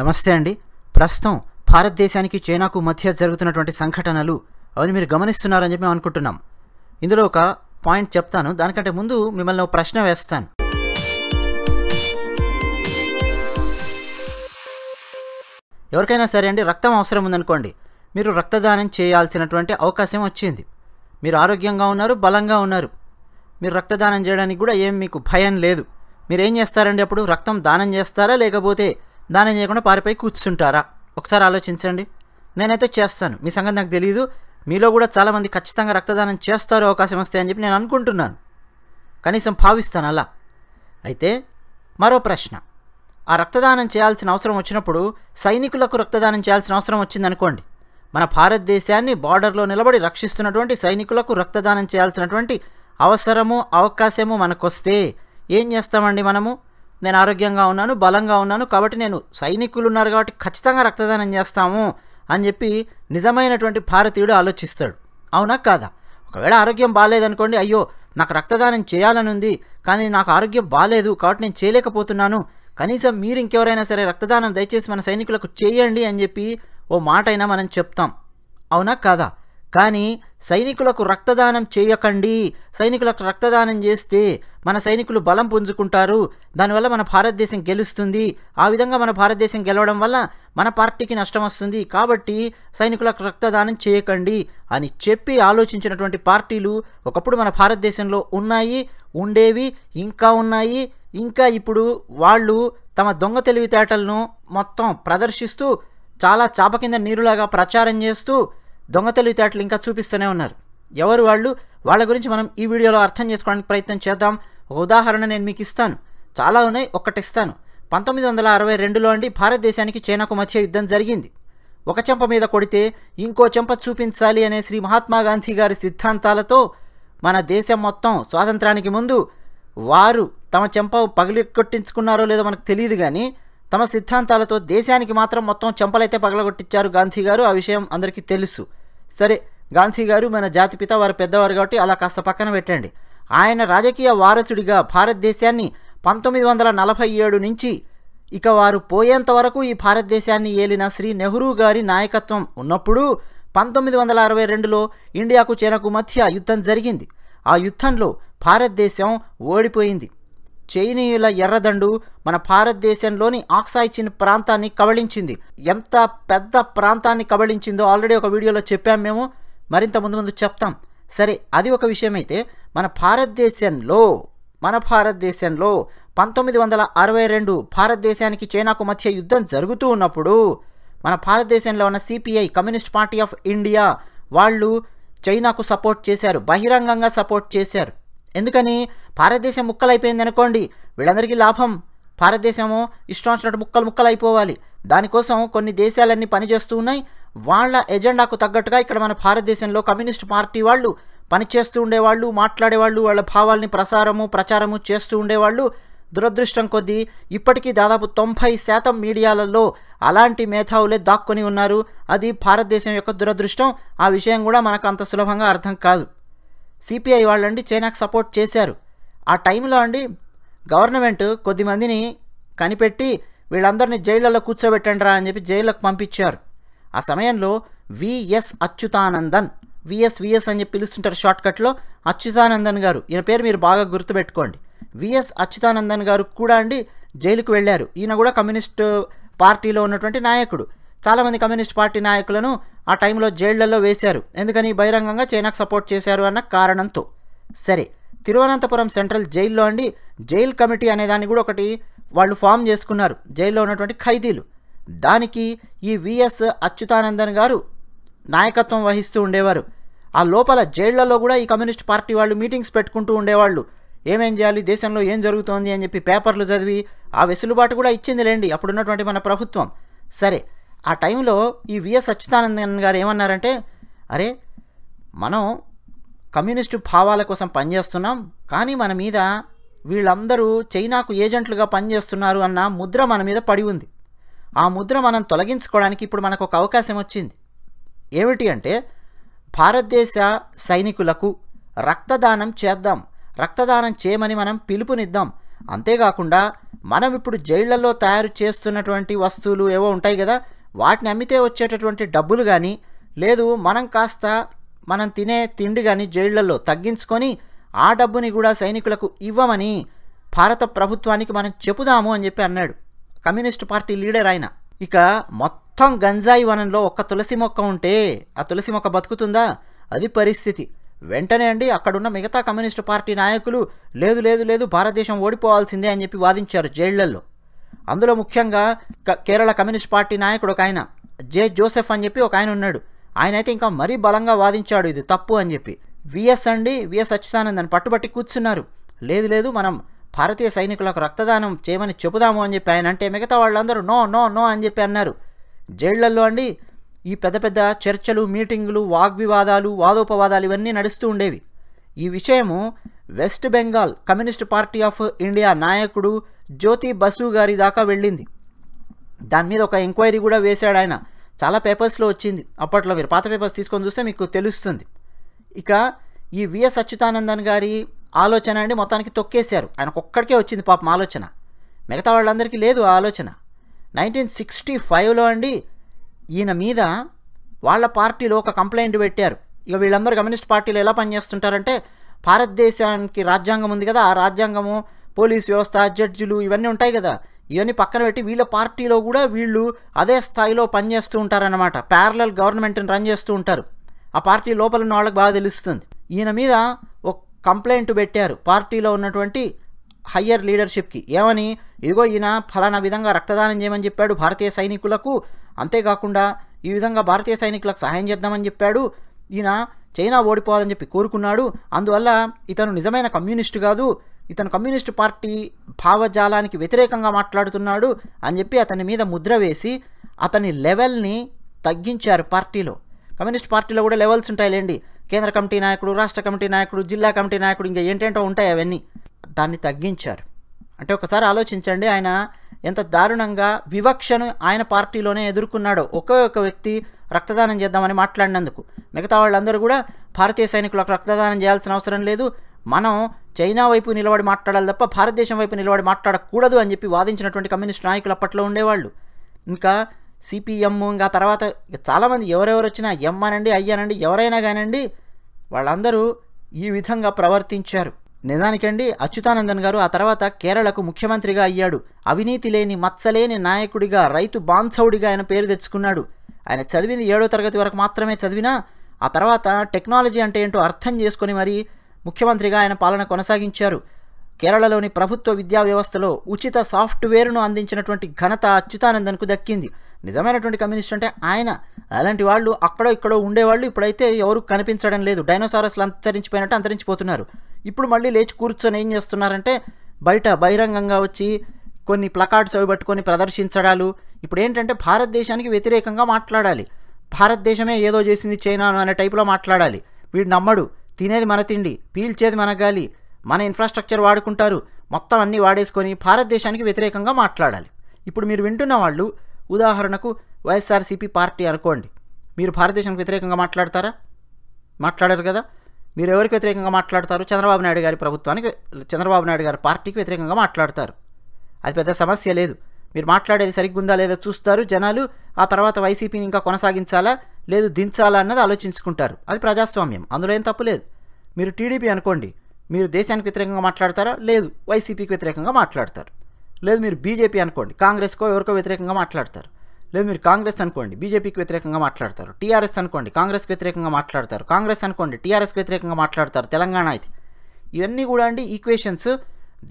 నమస్తే అండి ప్రస్తుతం భారతదేశానికి చైనాకు మధ్య జరుగుతున్నటువంటి సంఘటనలు అవన్నీ మీరు గమనిస్తున్నారని చెప్పి మేము అనుకుంటున్నాం ఇందులో ఒక పాయింట్ చెప్తాను దానికంటే ముందు మిమ్మల్ని ఒక ప్రశ్న వేస్తాను ఎవరికైనా సరే అండి రక్తం అవసరం ఉందనుకోండి మీరు రక్తదానం చేయాల్సినటువంటి అవకాశం వచ్చింది మీరు ఆరోగ్యంగా ఉన్నారు బలంగా ఉన్నారు మీరు రక్తదానం చేయడానికి కూడా ఏం మీకు భయం లేదు మీరు ఏం చేస్తారండి అప్పుడు రక్తం దానం చేస్తారా లేకపోతే దానం చేయకుండా పారిపోయి కూర్చుంటారా ఒకసారి ఆలోచించండి నేనైతే చేస్తాను మీ సంగతి నాకు తెలియదు మీలో కూడా చాలామంది ఖచ్చితంగా రక్తదానం చేస్తారు అవకాశం వస్తాయని చెప్పి నేను అనుకుంటున్నాను కనీసం భావిస్తాను అలా అయితే మరో ప్రశ్న ఆ రక్తదానం చేయాల్సిన అవసరం వచ్చినప్పుడు సైనికులకు రక్తదానం చేయాల్సిన అవసరం వచ్చిందనుకోండి మన భారతదేశాన్ని బార్డర్లో నిలబడి రక్షిస్తున్నటువంటి సైనికులకు రక్తదానం చేయాల్సినటువంటి అవసరము అవకాశము మనకొస్తే ఏం చేస్తామండి మనము నేను ఆరోగ్యంగా ఉన్నాను బలంగా ఉన్నాను కాబట్టి నేను సైనికులు ఉన్నారు కాబట్టి ఖచ్చితంగా రక్తదానం చేస్తాము అని చెప్పి నిజమైనటువంటి భారతీయుడు ఆలోచిస్తాడు అవునా కాదా ఒకవేళ ఆరోగ్యం బాగాలేదనుకోండి అయ్యో నాకు రక్తదానం చేయాలని ఉంది కానీ నాకు ఆరోగ్యం బాగాలేదు కాబట్టి నేను చేయలేకపోతున్నాను కనీసం మీరు ఇంకెవరైనా సరే రక్తదానం దయచేసి మన సైనికులకు చేయండి అని చెప్పి ఓ మాట అయినా మనం చెప్తాం అవునా కాదా కానీ సైనికులకు రక్తదానం చేయకండి సైనికులకు రక్తదానం చేస్తే మన సైనికులు బలం పుంజుకుంటారు దానివల్ల మన భారతదేశం గెలుస్తుంది ఆ విధంగా మన భారతదేశం గెలవడం వల్ల మన పార్టీకి నష్టం వస్తుంది కాబట్టి సైనికులకు రక్తదానం చేయకండి అని చెప్పి ఆలోచించినటువంటి పార్టీలు ఒకప్పుడు మన భారతదేశంలో ఉన్నాయి ఉండేవి ఇంకా ఉన్నాయి ఇంకా ఇప్పుడు వాళ్ళు తమ దొంగ తెలివితేటలను మొత్తం ప్రదర్శిస్తూ చాలా చాప కింద నీరులాగా ప్రచారం చేస్తూ దొంగ తెలివితేటలు ఇంకా చూపిస్తూనే ఉన్నారు ఎవరు వాళ్ళు వాళ్ళ గురించి మనం ఈ వీడియోలో అర్థం చేసుకోవడానికి ప్రయత్నం చేద్దాం ఒక ఉదాహరణ నేను మీకు ఇస్తాను చాలా ఉన్నాయి ఇస్తాను పంతొమ్మిది వందల అరవై రెండులో అండి భారతదేశానికి చైనాకు మధ్య యుద్ధం జరిగింది ఒక చెంప మీద కొడితే ఇంకో చెంప చూపించాలి అనే శ్రీ మహాత్మా గాంధీ గారి సిద్ధాంతాలతో మన దేశం మొత్తం స్వాతంత్రానికి ముందు వారు తమ చెంప పగిలికొట్టించుకున్నారో లేదో మనకు తెలియదు కానీ తమ సిద్ధాంతాలతో దేశానికి మాత్రం మొత్తం చెంపలైతే పగలగొట్టించారు గాంధీ గారు ఆ విషయం అందరికీ తెలుసు సరే గాంధీ గారు మన జాతిపిత వారి పెద్దవారు కాబట్టి అలా కాస్త పక్కన పెట్టండి ఆయన రాజకీయ వారసుడిగా భారతదేశాన్ని పంతొమ్మిది వందల నలభై ఏడు నుంచి ఇక వారు పోయేంత వరకు ఈ భారతదేశాన్ని ఏలిన శ్రీ నెహ్రూ గారి నాయకత్వం ఉన్నప్పుడు పంతొమ్మిది వందల అరవై రెండులో ఇండియాకు చైనాకు మధ్య యుద్ధం జరిగింది ఆ యుద్ధంలో భారతదేశం ఓడిపోయింది చైనీయుల ఎర్రదండు మన భారతదేశంలోని ఆక్సాయిచిన్ ప్రాంతాన్ని కబళించింది ఎంత పెద్ద ప్రాంతాన్ని కబళించిందో ఆల్రెడీ ఒక వీడియోలో చెప్పాము మేము మరింత ముందు ముందు చెప్తాం సరే అది ఒక విషయమైతే మన భారతదేశంలో మన భారతదేశంలో పంతొమ్మిది వందల అరవై రెండు భారతదేశానికి చైనాకు మధ్య యుద్ధం జరుగుతూ ఉన్నప్పుడు మన భారతదేశంలో ఉన్న CPI communist party of India వాళ్ళు చైనాకు సపోర్ట్ చేశారు బహిరంగంగా సపోర్ట్ చేశారు ఎందుకని భారతదేశం ముక్కలైపోయింది అనుకోండి వీళ్ళందరికీ లాభం భారతదేశము ఇష్టం వచ్చినట్టు ముక్కలు ముక్కలు అయిపోవాలి దానికోసం కొన్ని దేశాలన్నీ పనిచేస్తూ ఉన్నాయి వాళ్ళ ఎజెండాకు తగ్గట్టుగా ఇక్కడ మన భారతదేశంలో కమ్యూనిస్ట్ పార్టీ వాళ్ళు పనిచేస్తూ ఉండేవాళ్ళు మాట్లాడేవాళ్ళు వాళ్ళ భావాల్ని ప్రసారము ప్రచారము చేస్తూ ఉండేవాళ్ళు దురదృష్టం కొద్దీ ఇప్పటికీ దాదాపు తొంభై శాతం మీడియాలలో అలాంటి మేధావులే దాక్కుని ఉన్నారు అది భారతదేశం యొక్క దురదృష్టం ఆ విషయం కూడా మనకు అంత సులభంగా అర్థం కాదు సిపిఐ వాళ్ళండి చైనాకు సపోర్ట్ చేశారు ఆ టైంలో అండి గవర్నమెంట్ కొద్దిమందిని కనిపెట్టి వీళ్ళందరినీ జైళ్ళలో కూర్చోబెట్టండి రా అని చెప్పి జైళ్ళకు పంపించారు ఆ సమయంలో విఎస్ అచ్యుతానందన్ విఎస్ విఎస్ అని చెప్పి పిలుస్తుంటారు షార్ట్కట్లో అచ్యుతానందన్ గారు ఈయన పేరు మీరు బాగా గుర్తుపెట్టుకోండి విఎస్ అచ్యుతానందన్ గారు కూడా అండి జైలుకు వెళ్ళారు ఈయన కూడా కమ్యూనిస్టు పార్టీలో ఉన్నటువంటి నాయకుడు చాలామంది కమ్యూనిస్ట్ పార్టీ నాయకులను ఆ టైంలో జైళ్లలో వేశారు ఎందుకని బహిరంగంగా చైనాకు సపోర్ట్ చేశారు అన్న కారణంతో సరే తిరువనంతపురం సెంట్రల్ జైల్లో అండి జైల్ కమిటీ అనేదాన్ని కూడా ఒకటి వాళ్ళు ఫామ్ చేసుకున్నారు జైల్లో ఉన్నటువంటి ఖైదీలు దానికి ఈ విఎస్ అచ్యుతానందన్ గారు నాయకత్వం వహిస్తూ ఉండేవారు ఆ లోపల జైళ్లలో కూడా ఈ కమ్యూనిస్ట్ పార్టీ వాళ్ళు మీటింగ్స్ పెట్టుకుంటూ ఉండేవాళ్ళు ఏమేం చేయాలి దేశంలో ఏం జరుగుతోంది అని చెప్పి పేపర్లు చదివి ఆ వెసులుబాటు కూడా ఇచ్చింది లేండి అప్పుడున్నటువంటి మన ప్రభుత్వం సరే ఆ టైంలో ఈ విఎస్ అచ్యుతానందన్ గారు ఏమన్నారంటే అరే మనం కమ్యూనిస్టు భావాల కోసం పనిచేస్తున్నాం కానీ మన మీద వీళ్ళందరూ చైనాకు ఏజెంట్లుగా పనిచేస్తున్నారు అన్న ముద్ర మన మీద పడి ఉంది ఆ ముద్ర మనం తొలగించుకోవడానికి ఇప్పుడు మనకు ఒక అవకాశం వచ్చింది ఏమిటి అంటే భారతదేశ సైనికులకు రక్తదానం చేద్దాం రక్తదానం చేయమని మనం పిలుపునిద్దాం అంతేకాకుండా మనం ఇప్పుడు జైళ్లలో తయారు చేస్తున్నటువంటి వస్తువులు ఏవో ఉంటాయి కదా వాటిని అమ్మితే వచ్చేటటువంటి డబ్బులు కానీ లేదు మనం కాస్త మనం తినే తిండి కానీ జైళ్లలో తగ్గించుకొని ఆ డబ్బుని కూడా సైనికులకు ఇవ్వమని భారత ప్రభుత్వానికి మనం చెబుదాము అని చెప్పి అన్నాడు కమ్యూనిస్టు పార్టీ లీడర్ ఆయన ఇక మొత్తం గంజాయి వనంలో ఒక్క తులసి మొక్క ఉంటే ఆ తులసి మొక్క బతుకుతుందా అది పరిస్థితి వెంటనే అండి అక్కడున్న మిగతా కమ్యూనిస్టు పార్టీ నాయకులు లేదు లేదు లేదు భారతదేశం ఓడిపోవాల్సిందే అని చెప్పి వాదించారు జైళ్లలో అందులో ముఖ్యంగా కేరళ కమ్యూనిస్ట్ పార్టీ నాయకుడు ఒక ఆయన జే జోసెఫ్ అని చెప్పి ఒక ఆయన ఉన్నాడు ఆయన అయితే ఇంకా మరీ బలంగా వాదించాడు ఇది తప్పు అని చెప్పి విఎస్ అండి విఎస్ అచ్యుతానందని పట్టుబట్టి కూర్చున్నారు లేదు లేదు మనం భారతీయ సైనికులకు రక్తదానం చేయమని చెబుదాము అని చెప్పి ఆయన అంటే మిగతా వాళ్ళందరూ నో నో నో అని చెప్పి అన్నారు జైళ్లల్లో అండి ఈ పెద్ద పెద్ద చర్చలు మీటింగులు వాగ్వివాదాలు వాదోపవాదాలు ఇవన్నీ నడుస్తూ ఉండేవి ఈ విషయము West Bengal communist party of India నాయకుడు జ్యోతి బసు గారి దాకా వెళ్ళింది దాని మీద ఒక ఎంక్వైరీ కూడా వేశాడు ఆయన చాలా పేపర్స్లో వచ్చింది అప్పట్లో మీరు పాత పేపర్స్ తీసుకొని చూస్తే మీకు తెలుస్తుంది ఇక ఈ విఎస్ అచ్యుతానందన్ గారి ఆలోచన అండి మొత్తానికి తొక్కేశారు ఆయనకు ఒక్కడికే వచ్చింది పాపం ఆలోచన మిగతా వాళ్ళందరికీ లేదు ఆలోచన నైన్టీన్ సిక్స్టీ ఫైవ్లో అండి ఈయన మీద వాళ్ళ పార్టీలో ఒక కంప్లైంట్ పెట్టారు ఇక వీళ్ళందరూ కమ్యూనిస్ట్ పార్టీలు ఎలా పనిచేస్తుంటారంటే భారతదేశానికి రాజ్యాంగం ఉంది కదా ఆ రాజ్యాంగము పోలీస్ వ్యవస్థ జడ్జిలు ఇవన్నీ ఉంటాయి కదా ఇవన్నీ పక్కన పెట్టి వీళ్ళ పార్టీలో కూడా వీళ్ళు అదే స్థాయిలో పనిచేస్తూ ఉంటారన్నమాట ప్యారలల్ గవర్నమెంట్ని రన్ చేస్తూ ఉంటారు ఆ పార్టీ లోపల ఉన్న వాళ్ళకి బాగా తెలుస్తుంది ఈయన మీద కంప్లైంట్ పెట్టారు పార్టీలో ఉన్నటువంటి హయ్యర్ లీడర్షిప్కి ఏమని ఇదిగో ఈయన ఫలానా విధంగా రక్తదానం చేయమని చెప్పాడు భారతీయ సైనికులకు అంతేకాకుండా ఈ విధంగా భారతీయ సైనికులకు సహాయం చేద్దామని చెప్పాడు ఈయన చైనా ఓడిపోవాలని చెప్పి కోరుకున్నాడు అందువల్ల ఇతను నిజమైన కమ్యూనిస్టు కాదు ఇతను కమ్యూనిస్టు పార్టీ భావజాలానికి వ్యతిరేకంగా మాట్లాడుతున్నాడు అని చెప్పి అతని మీద ముద్ర వేసి అతని లెవెల్ని తగ్గించారు పార్టీలో కమ్యూనిస్ట్ పార్టీలో కూడా లెవెల్స్ ఉంటాయిలేండి కేంద్ర కమిటీ నాయకుడు రాష్ట్ర కమిటీ నాయకుడు జిల్లా కమిటీ నాయకుడు ఇంకా ఏంటేంటో ఉంటాయి అవన్నీ దాన్ని తగ్గించారు అంటే ఒకసారి ఆలోచించండి ఆయన ఎంత దారుణంగా వివక్షను ఆయన పార్టీలోనే ఎదుర్కొన్నాడో ఒకే ఒక వ్యక్తి రక్తదానం చేద్దామని మాట్లాడినందుకు మిగతా వాళ్ళందరూ కూడా భారతీయ సైనికులకు రక్తదానం చేయాల్సిన అవసరం లేదు మనం చైనా వైపు నిలబడి మాట్లాడాలి తప్ప భారతదేశం వైపు నిలబడి మాట్లాడకూడదు అని చెప్పి వాదించినటువంటి కమ్యూనిస్ట్ నాయకులు అప్పట్లో ఉండేవాళ్ళు ఇంకా సిపిఎం ఇంకా తర్వాత చాలామంది ఎవరెవరు వచ్చినా ఎమ్ అనండి అయ్యానండి ఎవరైనా కానండి వాళ్ళందరూ ఈ విధంగా ప్రవర్తించారు నిజానికండి అచ్యుతానందన్ గారు ఆ తర్వాత కేరళకు ముఖ్యమంత్రిగా అయ్యాడు అవినీతి లేని మత్సలేని నాయకుడిగా రైతు బాంధవుడిగా ఆయన పేరు తెచ్చుకున్నాడు ఆయన చదివింది ఏడో తరగతి వరకు మాత్రమే చదివినా ఆ తర్వాత టెక్నాలజీ అంటే ఏంటో అర్థం చేసుకుని మరి ముఖ్యమంత్రిగా ఆయన పాలన కొనసాగించారు కేరళలోని ప్రభుత్వ విద్యా వ్యవస్థలో ఉచిత సాఫ్ట్వేర్ను అందించినటువంటి ఘనత అచ్యుతానందన్కు దక్కింది నిజమైనటువంటి కమ్యూనిస్ట్ అంటే ఆయన అలాంటి వాళ్ళు అక్కడో ఇక్కడో ఉండేవాళ్ళు ఇప్పుడైతే ఎవరు కనిపించడం లేదు డైనోసారస్లు అంతరించిపోయినట్టు అంతరించిపోతున్నారు ఇప్పుడు మళ్ళీ లేచి కూర్చొని ఏం చేస్తున్నారంటే బయట బహిరంగంగా వచ్చి కొన్ని ప్లకార్డ్స్ అవి పట్టుకొని ప్రదర్శించడాలు ఇప్పుడు ఏంటంటే భారతదేశానికి వ్యతిరేకంగా మాట్లాడాలి భారతదేశమే ఏదో చేసింది చైనా అనే టైప్లో మాట్లాడాలి వీడు నమ్మడు తినేది మన తిండి పీల్చేది మన గాలి మన ఇన్ఫ్రాస్ట్రక్చర్ వాడుకుంటారు మొత్తం అన్నీ వాడేసుకొని భారతదేశానికి వ్యతిరేకంగా మాట్లాడాలి ఇప్పుడు మీరు వింటున్న వాళ్ళు ఉదాహరణకు వైఎస్ఆర్సీపీ పార్టీ అనుకోండి మీరు భారతదేశానికి వ్యతిరేకంగా మాట్లాడతారా మాట్లాడారు కదా మీరు ఎవరికి వ్యతిరేకంగా మాట్లాడతారు చంద్రబాబు నాయుడు గారి ప్రభుత్వానికి చంద్రబాబు నాయుడు గారి పార్టీకి వ్యతిరేకంగా మాట్లాడతారు అది పెద్ద సమస్య లేదు మీరు మాట్లాడేది సరిగ్గుందా లేదా చూస్తారు జనాలు ఆ తర్వాత వైసీపీని ఇంకా కొనసాగించాలా లేదు దించాలా అన్నది ఆలోచించుకుంటారు అది ప్రజాస్వామ్యం అందులో ఏం తప్పు లేదు మీరు టీడీపీ అనుకోండి మీరు దేశానికి వ్యతిరేకంగా మాట్లాడతారా లేదు వైసీపీకి వ్యతిరేకంగా మాట్లాడతారు లేదు మీరు బీజేపీ అనుకోండి కాంగ్రెస్కో ఎవరికో వ్యతిరేకంగా మాట్లాడతారు లేదు మీరు కాంగ్రెస్ అనుకోండి బీజేపీకి వ్యతిరేకంగా మాట్లాడతారు టీఆర్ఎస్ అనుకోండి కాంగ్రెస్కి వ్యతిరేకంగా మాట్లాడతారు కాంగ్రెస్ అనుకోండి టీఆర్ఎస్కి వ్యతిరేకంగా మాట్లాడతారు తెలంగాణ అయితే ఇవన్నీ కూడా అండి ఈక్వేషన్స్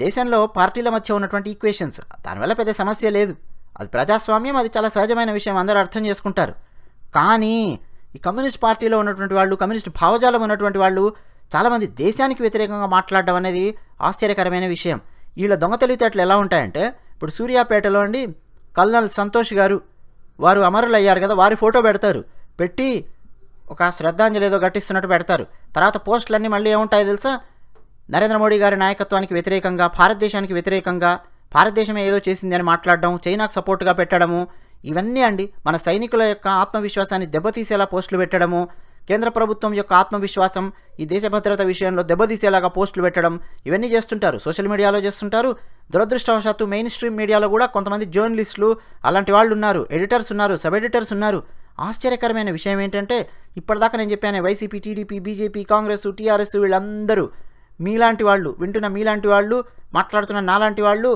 దేశంలో పార్టీల మధ్య ఉన్నటువంటి ఈక్వేషన్స్ దానివల్ల పెద్ద సమస్య లేదు అది ప్రజాస్వామ్యం అది చాలా సహజమైన విషయం అందరూ అర్థం చేసుకుంటారు కానీ ఈ కమ్యూనిస్ట్ పార్టీలో ఉన్నటువంటి వాళ్ళు కమ్యూనిస్ట్ భావజాలం ఉన్నటువంటి వాళ్ళు చాలామంది దేశానికి వ్యతిరేకంగా మాట్లాడడం అనేది ఆశ్చర్యకరమైన విషయం వీళ్ళ దొంగ తెలివితేటలు ఎలా ఉంటాయంటే ఇప్పుడు సూర్యాపేటలో అండి కల్నల్ సంతోష్ గారు వారు అమరులయ్యారు కదా వారి ఫోటో పెడతారు పెట్టి ఒక శ్రద్ధాంజలి ఏదో గట్టిస్తున్నట్టు పెడతారు తర్వాత పోస్టులన్నీ మళ్ళీ ఏముంటాయో తెలుసా నరేంద్ర మోడీ గారి నాయకత్వానికి వ్యతిరేకంగా భారతదేశానికి వ్యతిరేకంగా భారతదేశమే ఏదో చేసింది అని మాట్లాడడం చైనాకు సపోర్ట్గా పెట్టడము ఇవన్నీ అండి మన సైనికుల యొక్క ఆత్మవిశ్వాసాన్ని దెబ్బతీసేలా పోస్టులు పెట్టడము కేంద్ర ప్రభుత్వం యొక్క ఆత్మవిశ్వాసం ఈ దేశ భద్రత విషయంలో దెబ్బతీసేలాగా పోస్టులు పెట్టడం ఇవన్నీ చేస్తుంటారు సోషల్ మీడియాలో చేస్తుంటారు దురదృష్టవశాత్తు మెయిన్ స్ట్రీమ్ మీడియాలో కూడా కొంతమంది జర్నలిస్టులు అలాంటి వాళ్ళు ఉన్నారు ఎడిటర్స్ ఉన్నారు సబ్ ఎడిటర్స్ ఉన్నారు ఆశ్చర్యకరమైన విషయం ఏంటంటే ఇప్పటిదాకా నేను చెప్పాను YCP TDP BJP Congress TRS వీళ్ళందరూ మీలాంటి వాళ్ళు వింటున్న మీలాంటి వాళ్ళు మాట్లాడుతున్న నాలాంటి వాళ్ళు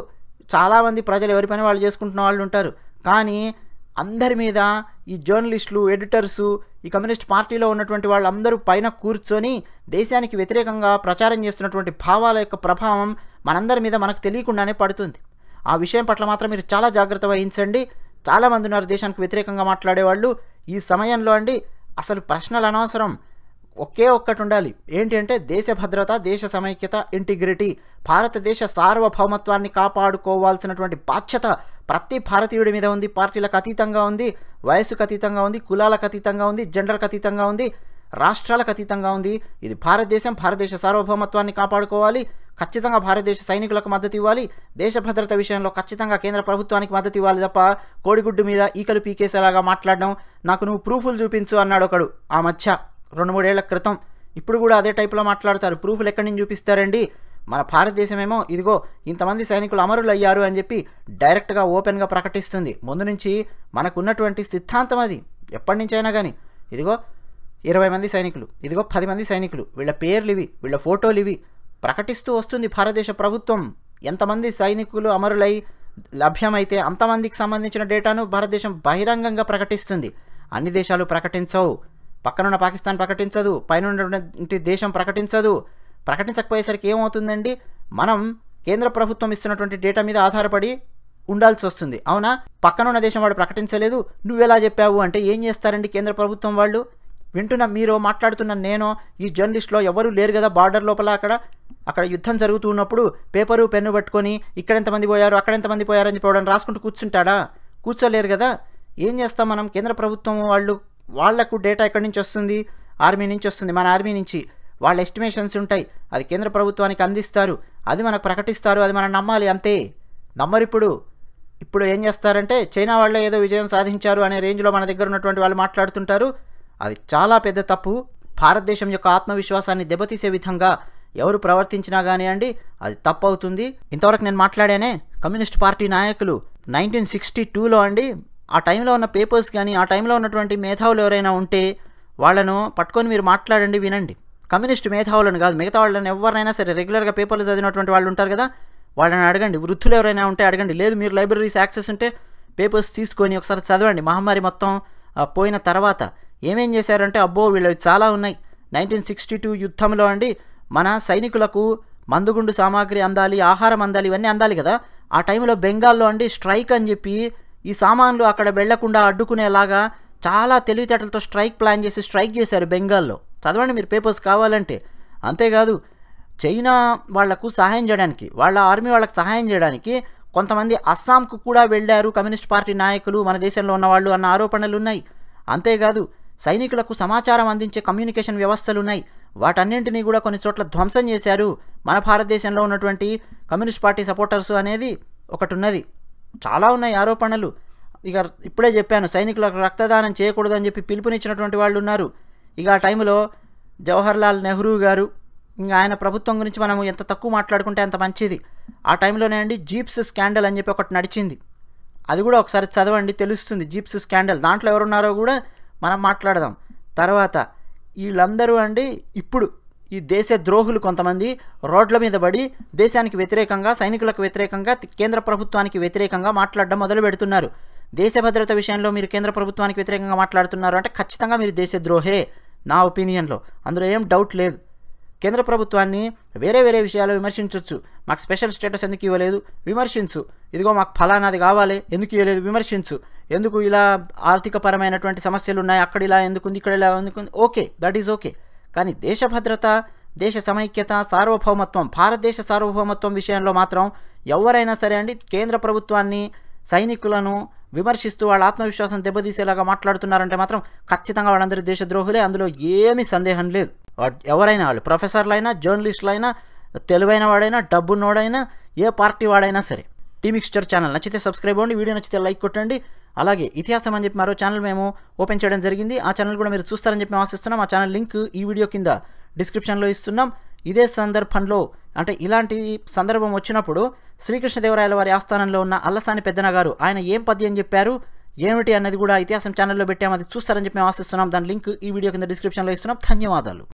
చాలామంది ప్రజలు ఎవరి పని వాళ్ళు చేసుకుంటున్న వాళ్ళు ఉంటారు కానీ అందరి మీద ఈ జర్నలిస్టులు ఎడిటర్సు ఈ కమ్యూనిస్ట్ పార్టీలో ఉన్నటువంటి వాళ్ళందరూ పైన కూర్చొని దేశానికి వ్యతిరేకంగా ప్రచారం చేస్తున్నటువంటి భావాల యొక్క ప్రభావం మనందరి మీద మనకు తెలియకుండానే పడుతుంది ఆ విషయం పట్ల మాత్రం మీరు చాలా జాగ్రత్త వహించండి చాలామంది ఉన్నారు దేశానికి వ్యతిరేకంగా మాట్లాడేవాళ్ళు ఈ సమయంలో అండి అసలు ప్రశ్నలు అనవసరం ఒకే ఒక్కటి ఉండాలి ఏంటి అంటే దేశ భద్రత దేశ సమైక్యత ఇంటిగ్రిటీ భారతదేశ సార్వభౌమత్వాన్ని కాపాడుకోవాల్సినటువంటి బాధ్యత ప్రతి భారతీయుడి మీద ఉంది పార్టీలకు అతీతంగా ఉంది వయసుకు అతీతంగా ఉంది కులాలకు అతీతంగా ఉంది జెండర్కు అతీతంగా ఉంది రాష్ట్రాలకు అతీతంగా ఉంది ఇది భారతదేశం భారతదేశ సార్వభౌమత్వాన్ని కాపాడుకోవాలి ఖచ్చితంగా భారతదేశ సైనికులకు మద్దతు ఇవ్వాలి దేశ భద్రత విషయంలో ఖచ్చితంగా కేంద్ర ప్రభుత్వానికి మద్దతు ఇవ్వాలి తప్ప కోడిగుడ్డు మీద ఈకలు పీకేసేలాగా మాట్లాడడం నాకు నువ్వు ప్రూఫ్లు చూపించు అన్నాడు ఒకడు ఆ మధ్య రెండు మూడేళ్ల క్రితం ఇప్పుడు కూడా అదే టైప్లో మాట్లాడతారు ప్రూఫ్లు ఎక్కడి నుంచి చూపిస్తారండి మన భారతదేశమేమో ఇదిగో ఇంతమంది సైనికులు అమరులు అయ్యారు అని చెప్పి డైరెక్ట్గా ఓపెన్గా ప్రకటిస్తుంది ముందు నుంచి మనకు ఉన్నటువంటి సిద్ధాంతం అది ఎప్పటి నుంచి అయినా కానీ ఇదిగో ఇరవై మంది సైనికులు ఇదిగో పది మంది సైనికులు వీళ్ళ పేర్లు ఇవి వీళ్ళ ఫోటోలు ఇవి ప్రకటిస్తూ వస్తుంది భారతదేశ ప్రభుత్వం ఎంతమంది సైనికులు అమరులై లభ్యమైతే అంతమందికి సంబంధించిన డేటాను భారతదేశం బహిరంగంగా ప్రకటిస్తుంది అన్ని దేశాలు ప్రకటించవు పక్కనున్న పాకిస్తాన్ ప్రకటించదు పైన దేశం ప్రకటించదు ప్రకటించకపోయేసరికి ఏమవుతుందండి మనం కేంద్ర ప్రభుత్వం ఇస్తున్నటువంటి డేటా మీద ఆధారపడి ఉండాల్సి వస్తుంది అవునా పక్కనున్న దేశం వాడు ప్రకటించలేదు నువ్వెలా చెప్పావు అంటే ఏం చేస్తారండి కేంద్ర ప్రభుత్వం వాళ్ళు వింటున్న మీరు మాట్లాడుతున్న నేను ఈ జర్నలిస్ట్లో ఎవరు లేరు కదా బార్డర్ లోపల అక్కడ అక్కడ యుద్ధం జరుగుతున్నప్పుడు పేపరు పెన్ను పట్టుకొని ఇక్కడ ఎంతమంది పోయారు అక్కడ ఎంతమంది పోయారని చెప్పడం రాసుకుంటూ కూర్చుంటాడా కూర్చోలేరు కదా ఏం చేస్తాం మనం కేంద్ర ప్రభుత్వం వాళ్ళు వాళ్లకు డేటా ఎక్కడి నుంచి వస్తుంది ఆర్మీ నుంచి వస్తుంది మన ఆర్మీ నుంచి వాళ్ళ ఎస్టిమేషన్స్ ఉంటాయి అది కేంద్ర ప్రభుత్వానికి అందిస్తారు అది మనకు ప్రకటిస్తారు అది మనం నమ్మాలి అంతే నమ్మరిప్పుడు ఇప్పుడు ఏం చేస్తారంటే చైనా వాళ్ళే ఏదో విజయం సాధించారు అనే రేంజ్లో మన దగ్గర ఉన్నటువంటి వాళ్ళు మాట్లాడుతుంటారు అది చాలా పెద్ద తప్పు భారతదేశం యొక్క ఆత్మవిశ్వాసాన్ని దెబ్బతీసే విధంగా ఎవరు ప్రవర్తించినా కానివ్వండి అది తప్పు అవుతుంది ఇంతవరకు నేను మాట్లాడానే కమ్యూనిస్ట్ పార్టీ నాయకులు నైన్టీన్ సిక్స్టీ టూలో అండి ఆ టైంలో ఉన్న పేపర్స్ కానీ ఆ టైంలో ఉన్నటువంటి మేధావులు ఎవరైనా ఉంటే వాళ్ళను పట్టుకొని మీరు మాట్లాడండి వినండి కమ్యూనిస్ట్ మేధావులను కాదు మిగతా వాళ్ళని ఎవరైనా సరే రెగ్యులర్గా పేపర్లు చదివినటువంటి వాళ్ళు ఉంటారు కదా వాళ్ళని అడగండి వృత్తులు ఎవరైనా ఉంటే అడగండి లేదు మీరు లైబ్రరీస్ యాక్సెస్ ఉంటే పేపర్స్ తీసుకొని ఒకసారి చదవండి మహమ్మారి మొత్తం పోయిన తర్వాత ఏమేం చేశారంటే అబ్బో వీళ్ళవి చాలా ఉన్నాయి నైన్టీన్ సిక్స్టీ టూ యుద్ధంలో అండి మన సైనికులకు మందుగుండు సామాగ్రి అందాలి ఆహారం అందాలి ఇవన్నీ అందాలి కదా ఆ టైంలో బెంగాల్లో అండి స్ట్రైక్ అని చెప్పి ఈ సామాన్లు అక్కడ వెళ్లకుండా అడ్డుకునేలాగా చాలా తెలివితేటలతో స్ట్రైక్ ప్లాన్ చేసి స్ట్రైక్ చేశారు బెంగాల్లో చదవండి మీరు పేపర్స్ కావాలంటే అంతేకాదు చైనా వాళ్లకు సహాయం చేయడానికి వాళ్ళ ఆర్మీ వాళ్ళకు సహాయం చేయడానికి కొంతమంది అస్సాంకు కూడా వెళ్ళారు కమ్యూనిస్ట్ పార్టీ నాయకులు మన దేశంలో ఉన్నవాళ్ళు అన్న ఆరోపణలు ఉన్నాయి అంతేకాదు సైనికులకు సమాచారం అందించే కమ్యూనికేషన్ వ్యవస్థలు ఉన్నాయి వాటన్నింటినీ కూడా కొన్ని చోట్ల ధ్వంసం చేశారు మన భారతదేశంలో ఉన్నటువంటి కమ్యూనిస్ట్ పార్టీ సపోర్టర్స్ అనేది ఒకటి ఉన్నది చాలా ఉన్నాయి ఆరోపణలు ఇక ఇప్పుడే చెప్పాను సైనికులకు రక్తదానం చేయకూడదని చెప్పి పిలుపునిచ్చినటువంటి వాళ్ళు ఉన్నారు ఇక ఆ టైంలో జవహర్లాల్ నెహ్రూ గారు ఇంకా ఆయన ప్రభుత్వం గురించి మనం ఎంత తక్కువ మాట్లాడుకుంటే అంత మంచిది ఆ టైంలోనే అండి జీప్స్ స్కాండల్ అని చెప్పి ఒకటి నడిచింది అది కూడా ఒకసారి చదవండి తెలుస్తుంది జీప్స్ స్కాండల్ దాంట్లో ఎవరున్నారో కూడా మనం మాట్లాడదాం తర్వాత వీళ్ళందరూ అండి ఇప్పుడు ఈ దేశ ద్రోహులు కొంతమంది రోడ్ల మీద పడి దేశానికి వ్యతిరేకంగా సైనికులకు వ్యతిరేకంగా కేంద్ర ప్రభుత్వానికి వ్యతిరేకంగా మాట్లాడడం మొదలు పెడుతున్నారు దేశ భద్రత విషయంలో మీరు కేంద్ర ప్రభుత్వానికి వ్యతిరేకంగా మాట్లాడుతున్నారు అంటే ఖచ్చితంగా మీరు దేశ ద్రోహే నా ఒపీనియన్లో అందులో ఏం డౌట్ లేదు కేంద్ర ప్రభుత్వాన్ని వేరే వేరే విషయాలు విమర్శించవచ్చు మాకు స్పెషల్ స్టేటస్ ఎందుకు ఇవ్వలేదు విమర్శించు ఇదిగో మాకు ఫలానాది కావాలి ఎందుకు ఇవ్వలేదు విమర్శించు ఎందుకు ఇలా ఆర్థికపరమైనటువంటి సమస్యలు ఉన్నాయి అక్కడ ఇలా ఎందుకుంది ఇక్కడ ఇలా ఎందుకుంది ఓకే దట్ ఈజ్ ఓకే కానీ దేశ భద్రత దేశ సమైక్యత సార్వభౌమత్వం భారతదేశ సార్వభౌమత్వం విషయంలో మాత్రం ఎవరైనా సరే అండి కేంద్ర ప్రభుత్వాన్ని సైనికులను విమర్శిస్తూ వాళ్ళ ఆత్మవిశ్వాసం దెబ్బతీసేలాగా మాట్లాడుతున్నారంటే మాత్రం ఖచ్చితంగా వాళ్ళందరూ దేశద్రోహులే అందులో ఏమీ సందేహం లేదు ఎవరైనా వాళ్ళు ప్రొఫెసర్లైనా జర్నలిస్టులైనా తెలివైన వాడైనా డబ్బున్నోడైనా ఏ పార్టీ వాడైనా సరే టీమిక్స్చర్ ఛానల్ నచ్చితే సబ్స్క్రైబ్ అవ్వండి వీడియో నచ్చితే లైక్ కొట్టండి అలాగే ఇతిహాసం అని చెప్పి మరో ఛానల్ మేము ఓపెన్ చేయడం జరిగింది ఆ ఛానల్ కూడా మీరు చూస్తారని చెప్పి ఆశిస్తున్నాం ఆ ఛానల్ లింక్ ఈ వీడియో కింద డిస్క్రిప్షన్లో ఇస్తున్నాం ఇదే సందర్భంలో అంటే ఇలాంటి సందర్భం వచ్చినప్పుడు శ్రీకృష్ణదేవరాయల వారి ఆస్థానంలో ఉన్న అల్లసాని పెద్దన గారు ఆయన ఏం పద్యం చెప్పారు ఏమిటి అన్నది కూడా ఇతిహాసం ఛానల్లో పెట్టాము అది చూస్తారని చెప్పి మేము ఆశిస్తున్నాం దాని లింక్ ఈ వీడియో కింద డిస్క్రిప్షన్లో ఇస్తున్నాం ధన్యవాదాలు